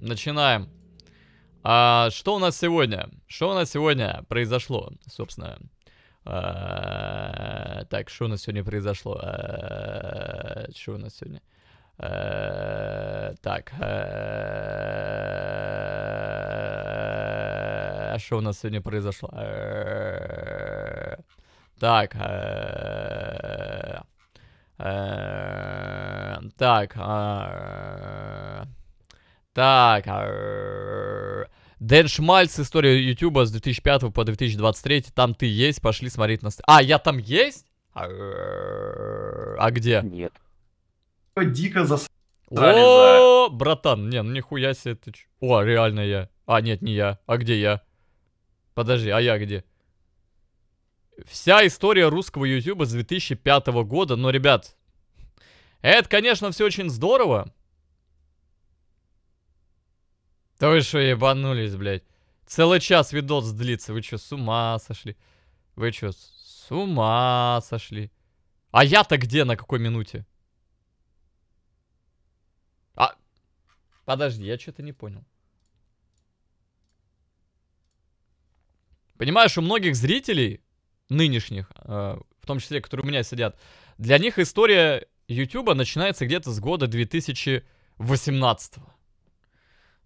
начинаем. А, что у нас сегодня? Что у нас сегодня произошло, собственно? А, так, что у нас сегодня произошло? А, что у нас сегодня? А, так. А, а что у нас сегодня произошло? А, так. А, а так. А, так. А, Дэн Шмальц, история Ютуба с 2005 по 2023. Там ты есть, пошли смотреть на... А, я там есть? А, а где? Нет. Дико засрали О, братан, не, ну нихуя себе ты О, реально я. А, нет, не я. А где я? Подожди, а я где? Вся история русского Ютуба с 2005 года. Но, ребят, это, конечно, все очень здорово. Да вы что, ебанулись, блядь? Целый час видос длится. Вы что, с ума сошли? Вы что, с ума сошли? А я-то где, на какой минуте? А... Подожди, я что-то не понял. Понимаешь, у многих зрителей, нынешних, э, в том числе, которые у меня сидят, для них история Ютуба начинается где-то с года 2018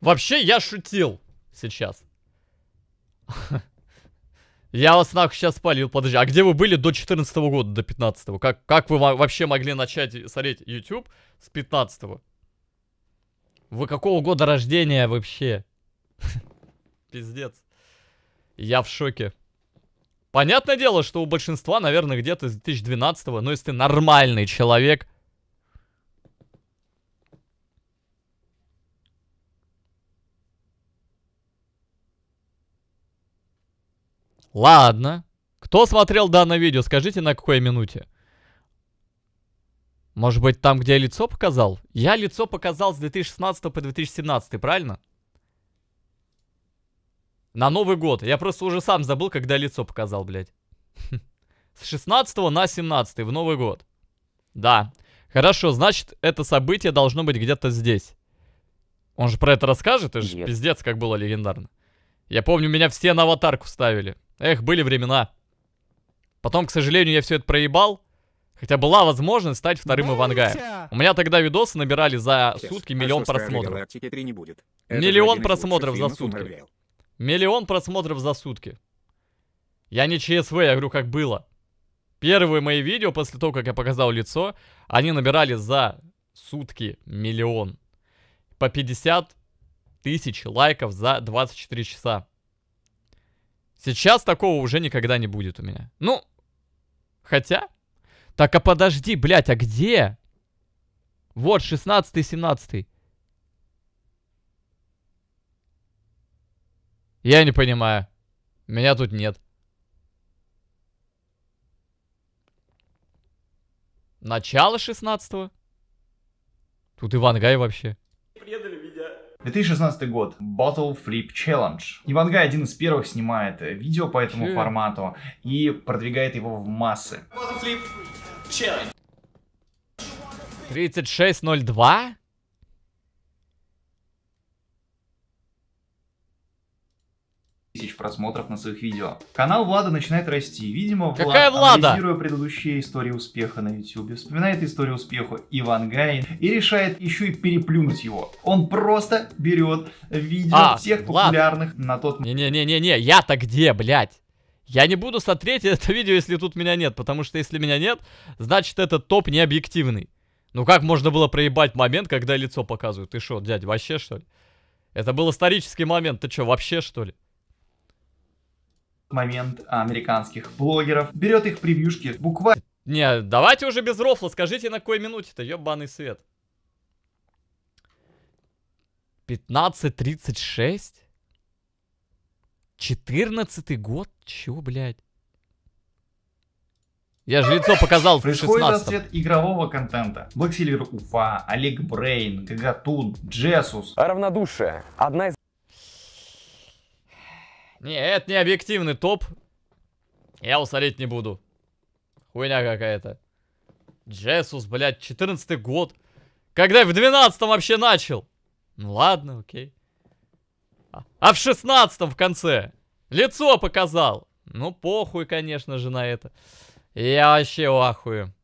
Вообще, я шутил сейчас. Я вас нахуй сейчас спалил, подожди. А где вы были до 14 года, до 15 -го? Как, как вы вообще могли начать смотреть YouTube с 15 -го? Вы какого года рождения вообще? Пиздец. Я в шоке. Понятное дело, что у большинства, наверное, где-то с 2012 но если ты нормальный человек, Ладно. Кто смотрел данное видео, скажите на какой минуте? Может быть там, где я лицо показал? Я лицо показал с 2016 по 2017, правильно? На Новый год. Я просто уже сам забыл, когда лицо показал, блядь. С 16 на 17 в Новый год. Да. Хорошо, значит, это событие должно быть где-то здесь. Он же про это расскажет, это же Нет. пиздец, как было легендарно. Я помню, меня все на аватарку ставили. Эх, были времена. Потом, к сожалению, я все это проебал. Хотя была возможность стать вторым Ивангаем. У меня тогда видосы набирали за сутки миллион а просмотров. Миллион просмотров за сутки. Миллион просмотров за сутки. Я не ЧСВ, я говорю, как было. Первые мои видео, после того, как я показал лицо, они набирали за сутки миллион. По 50 тысяч лайков за 24 часа. Сейчас такого уже никогда не будет у меня. Ну, хотя... Так, а подожди, блядь, а где? Вот, 16 17 Я не понимаю. Меня тут нет. Начало 16 -го? Тут Ивангай вообще. 2016 год. Bottle Flip Challenge. Ивангай один из первых снимает видео по этому Хм. формату и продвигает его в массы. 36.02? тысяч просмотров на своих видео. Канал Влада начинает расти. Видимо, Какая Влад, Влада? анализируя предыдущие истории успеха на YouTube, вспоминает историю успеха Ивангай и решает еще и переплюнуть его. Он просто берет видео а, всех Влад. популярных на тот... Не-не-не-не, я-то где, блядь? Я не буду смотреть это видео, если тут меня нет, потому что если меня нет, значит этот топ не объективный. Ну как можно было проебать момент, когда лицо показывают? Ты что, дядь, вообще что ли? Это был исторический момент, ты что, вообще что ли? момент американских блогеров, берет их превьюшки буквально... Не, давайте уже без рофла, скажите на какой минуте-то, ебаный свет. 15.36? 14 год? Чего, блядь? Я же лицо показал в Происходит 16 расцвет игрового контента. Black Silver Уфа, Олег Брейн, Гагатун, джессус Равнодушие. Одна из не, это не объективный топ. Я усолить не буду. Хуйня какая-то. Джессус, блядь, 14 год. Когда я в 12 вообще начал? Ну ладно, окей. А, а в 16 в конце? Лицо показал. Ну, похуй, конечно же, на это. Я вообще ахую.